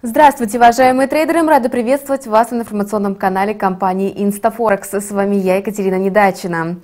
Здравствуйте, уважаемые трейдеры! Мы рады приветствовать вас на информационном канале компании Instaforex. С вами я, Екатерина Недачина.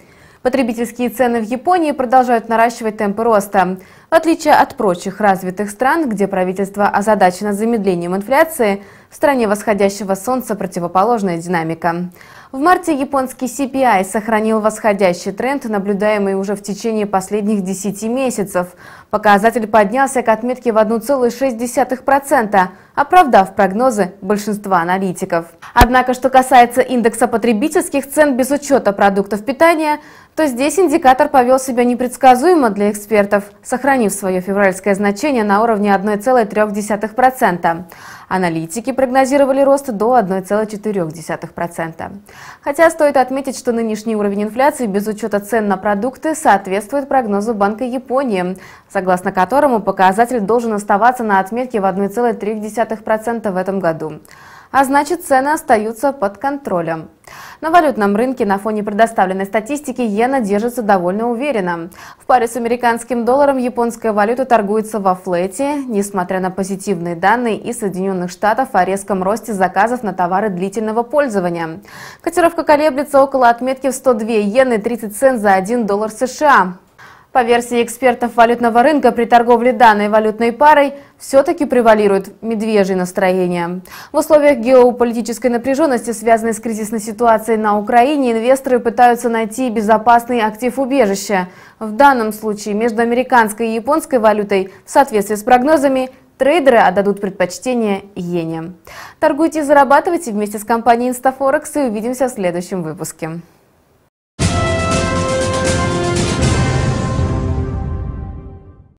Потребительские цены в Японии продолжают наращивать темпы роста. В отличие от прочих развитых стран, где правительство озадачено замедлением инфляции – в стране восходящего солнца противоположная динамика. В марте японский CPI сохранил восходящий тренд, наблюдаемый уже в течение последних 10 месяцев. Показатель поднялся к отметке в 1,6%, оправдав прогнозы большинства аналитиков. Однако, что касается индекса потребительских цен без учета продуктов питания, то здесь индикатор повел себя непредсказуемо для экспертов, сохранив свое февральское значение на уровне 1,3%. Аналитики прогнозировали рост до 1,4%. Хотя стоит отметить, что нынешний уровень инфляции без учета цен на продукты соответствует прогнозу Банка Японии, согласно которому показатель должен оставаться на отметке в 1,3% в этом году. А значит, цены остаются под контролем. На валютном рынке на фоне предоставленной статистики иена держится довольно уверенно. В паре с американским долларом японская валюта торгуется во флете, несмотря на позитивные данные из Соединенных Штатов о резком росте заказов на товары длительного пользования. Котировка колеблется около отметки в 102 иены 30 цент за 1 доллар США. По версии экспертов валютного рынка, при торговле данной валютной парой все-таки превалирует медвежье настроение. В условиях геополитической напряженности, связанной с кризисной ситуацией на Украине, инвесторы пытаются найти безопасный актив убежища. В данном случае между американской и японской валютой в соответствии с прогнозами трейдеры отдадут предпочтение иене. Торгуйте и зарабатывайте вместе с компанией InstaForex и увидимся в следующем выпуске.